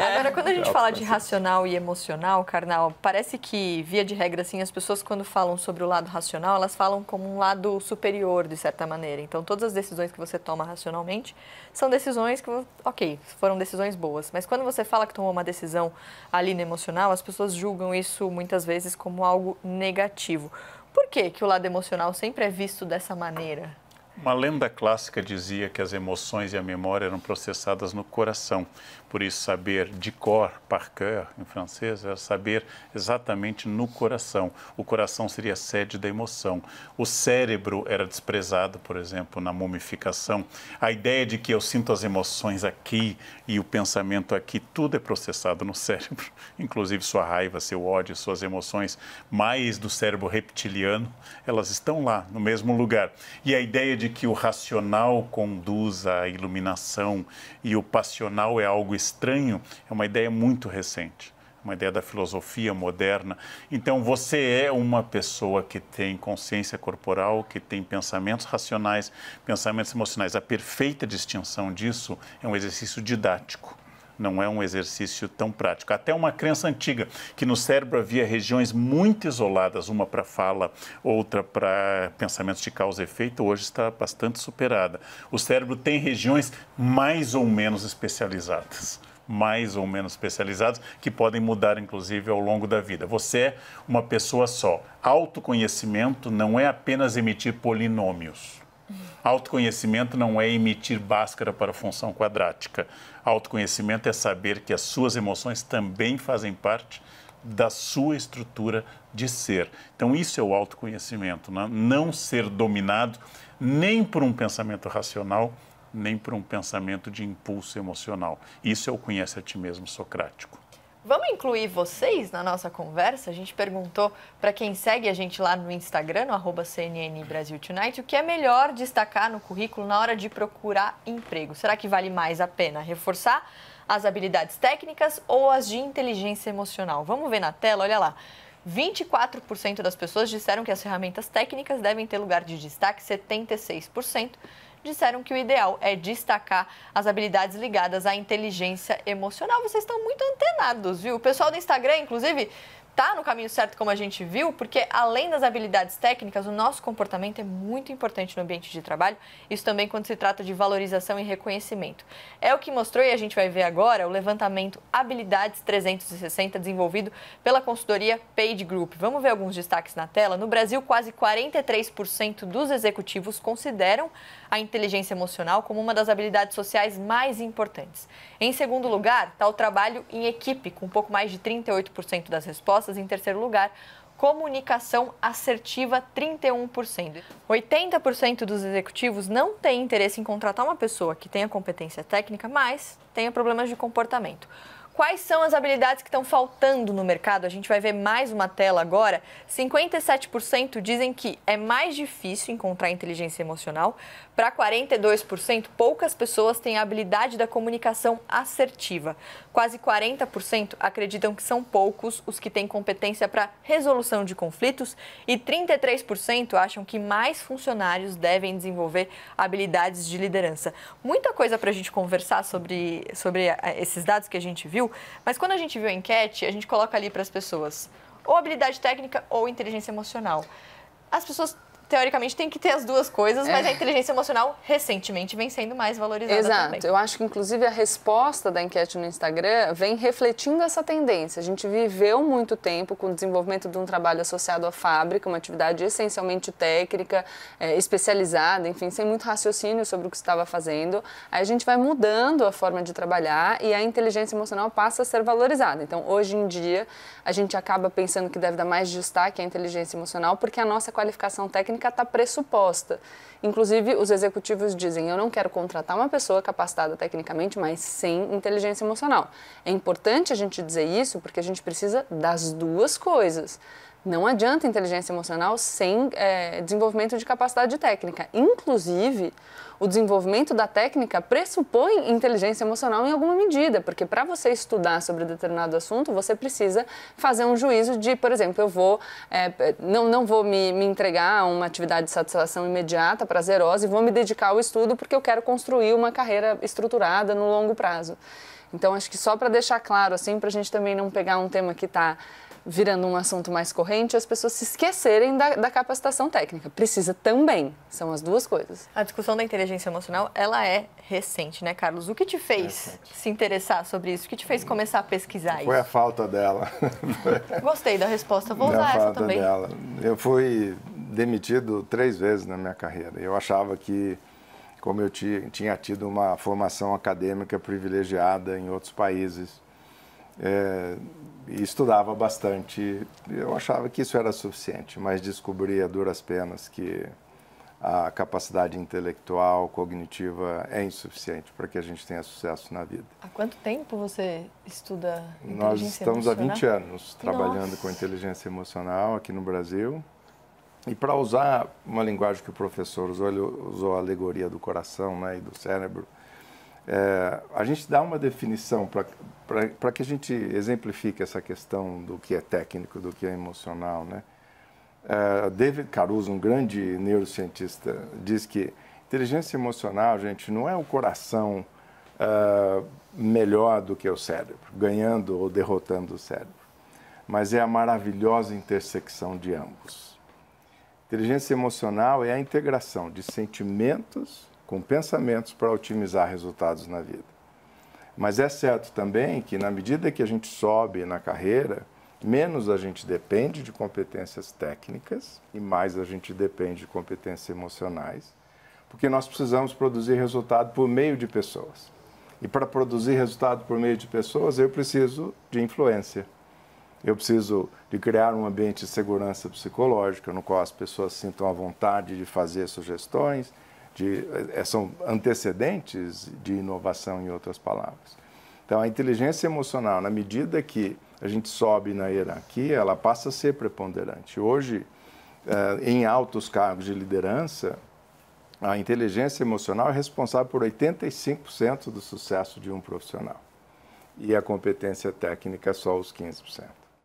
É, Agora, quando a gente é fala de racional e emocional, Carnal, parece que, via de regra, assim, as pessoas quando falam sobre o lado racional, elas falam como um lado superior, de certa maneira. Então, todas as decisões que você toma racionalmente são decisões que, ok, foram decisões boas. Mas quando você fala que tomou uma decisão ali no emocional, as pessoas julgam isso muitas vezes como algo negativo. Por que, que o lado emocional sempre é visto dessa maneira? Uma lenda clássica dizia que as emoções e a memória eram processadas no coração. Por isso, saber de cor, par cœur, em francês, era saber exatamente no coração. O coração seria a sede da emoção. O cérebro era desprezado, por exemplo, na mumificação. A ideia de que eu sinto as emoções aqui e o pensamento aqui, tudo é processado no cérebro, inclusive sua raiva, seu ódio, suas emoções, mais do cérebro reptiliano, elas estão lá, no mesmo lugar. E a ideia de de que o racional conduz à iluminação e o passional é algo estranho é uma ideia muito recente é uma ideia da filosofia moderna. Então, você é uma pessoa que tem consciência corporal, que tem pensamentos racionais, pensamentos emocionais. A perfeita distinção disso é um exercício didático não é um exercício tão prático. Até uma crença antiga que no cérebro havia regiões muito isoladas, uma para fala, outra para pensamentos de causa e efeito, hoje está bastante superada. O cérebro tem regiões mais ou menos especializadas mais ou menos especializados, que podem mudar, inclusive, ao longo da vida. Você é uma pessoa só. Autoconhecimento não é apenas emitir polinômios. Autoconhecimento não é emitir báscara para função quadrática. Autoconhecimento é saber que as suas emoções também fazem parte da sua estrutura de ser. Então, isso é o autoconhecimento, né? não ser dominado nem por um pensamento racional, nem por um pensamento de impulso emocional. Isso é o conhece a ti mesmo socrático. Vamos incluir vocês na nossa conversa? A gente perguntou para quem segue a gente lá no Instagram, no arroba CNN Brasil Tonight, o que é melhor destacar no currículo na hora de procurar emprego. Será que vale mais a pena reforçar as habilidades técnicas ou as de inteligência emocional? Vamos ver na tela, olha lá. 24% das pessoas disseram que as ferramentas técnicas devem ter lugar de destaque, 76% disseram que o ideal é destacar as habilidades ligadas à inteligência emocional. Vocês estão muito antenados, viu? O pessoal do Instagram, inclusive, está no caminho certo, como a gente viu, porque além das habilidades técnicas, o nosso comportamento é muito importante no ambiente de trabalho, isso também quando se trata de valorização e reconhecimento. É o que mostrou, e a gente vai ver agora, o levantamento Habilidades 360, desenvolvido pela consultoria Page Group. Vamos ver alguns destaques na tela. No Brasil, quase 43% dos executivos consideram a inteligência emocional como uma das habilidades sociais mais importantes. Em segundo lugar, está o trabalho em equipe, com um pouco mais de 38% das respostas respostas em terceiro lugar, comunicação assertiva 31%. 80% dos executivos não têm interesse em contratar uma pessoa que tenha competência técnica, mas tenha problemas de comportamento. Quais são as habilidades que estão faltando no mercado? A gente vai ver mais uma tela agora. 57% dizem que é mais difícil encontrar inteligência emocional. Para 42%, poucas pessoas têm a habilidade da comunicação assertiva. Quase 40% acreditam que são poucos os que têm competência para resolução de conflitos e 33% acham que mais funcionários devem desenvolver habilidades de liderança. Muita coisa para a gente conversar sobre, sobre eh, esses dados que a gente viu. Mas quando a gente viu a enquete, a gente coloca ali para as pessoas ou habilidade técnica ou inteligência emocional. As pessoas teoricamente tem que ter as duas coisas, mas é. a inteligência emocional recentemente vem sendo mais valorizada Exato. também. Eu acho que inclusive a resposta da enquete no Instagram vem refletindo essa tendência. A gente viveu muito tempo com o desenvolvimento de um trabalho associado à fábrica, uma atividade essencialmente técnica, é, especializada, enfim, sem muito raciocínio sobre o que estava fazendo. Aí a gente vai mudando a forma de trabalhar e a inteligência emocional passa a ser valorizada. Então, hoje em dia, a gente acaba pensando que deve dar mais destaque à inteligência emocional porque a nossa qualificação técnica técnica está pressuposta. Inclusive, os executivos dizem: eu não quero contratar uma pessoa capacitada tecnicamente, mas sem inteligência emocional. É importante a gente dizer isso porque a gente precisa das duas coisas. Não adianta inteligência emocional sem é, desenvolvimento de capacidade técnica. Inclusive, o desenvolvimento da técnica pressupõe inteligência emocional em alguma medida, porque para você estudar sobre determinado assunto, você precisa fazer um juízo de, por exemplo, eu vou, é, não, não vou me, me entregar a uma atividade de satisfação imediata, prazerosa, e vou me dedicar ao estudo porque eu quero construir uma carreira estruturada no longo prazo. Então, acho que só para deixar claro, assim, para a gente também não pegar um tema que está virando um assunto mais corrente, as pessoas se esquecerem da, da, capacitação técnica. Precisa também, são as duas coisas. A discussão da inteligência emocional, ela é recente, né, Carlos? O que te fez recente. se interessar sobre isso? O que te fez começar a pesquisar isso? Foi a falta dela. Gostei da resposta, vou usar essa também. Dela. Eu fui demitido três vezes na minha carreira. Eu achava que como eu tinha tido uma formação acadêmica privilegiada em outros países. É, e estudava bastante. Eu achava que isso era suficiente, mas descobri a duras penas que a capacidade intelectual, cognitiva é insuficiente para que a gente tenha sucesso na vida. Há quanto tempo você estuda inteligência Nós estamos emocional? há 20 anos trabalhando Nossa. com inteligência emocional aqui no Brasil. E para usar uma linguagem que o professor usou, ele usou a alegoria do coração né, e do cérebro, é, a gente dá uma definição para que a gente exemplifique essa questão do que é técnico, do que é emocional. Né? É, David Caruso, um grande neurocientista, diz que inteligência emocional, gente, não é o coração é, melhor do que o cérebro, ganhando ou derrotando o cérebro, mas é a maravilhosa intersecção de ambos. Inteligência emocional é a integração de sentimentos com pensamentos para otimizar resultados na vida. Mas é certo também que, na medida que a gente sobe na carreira, menos a gente depende de competências técnicas e mais a gente depende de competências emocionais, porque nós precisamos produzir resultado por meio de pessoas. E para produzir resultado por meio de pessoas, eu preciso de influência. Eu preciso de criar um ambiente de segurança psicológica no qual as pessoas sintam a vontade de fazer sugestões, de, eh, são antecedentes de inovação, em outras palavras. Então, a inteligência emocional, na medida que a gente sobe na hierarquia, ela passa a ser preponderante. Hoje, eh, em altos cargos de liderança, a inteligência emocional é responsável por 85% do sucesso de um profissional e a competência técnica é só os 15%.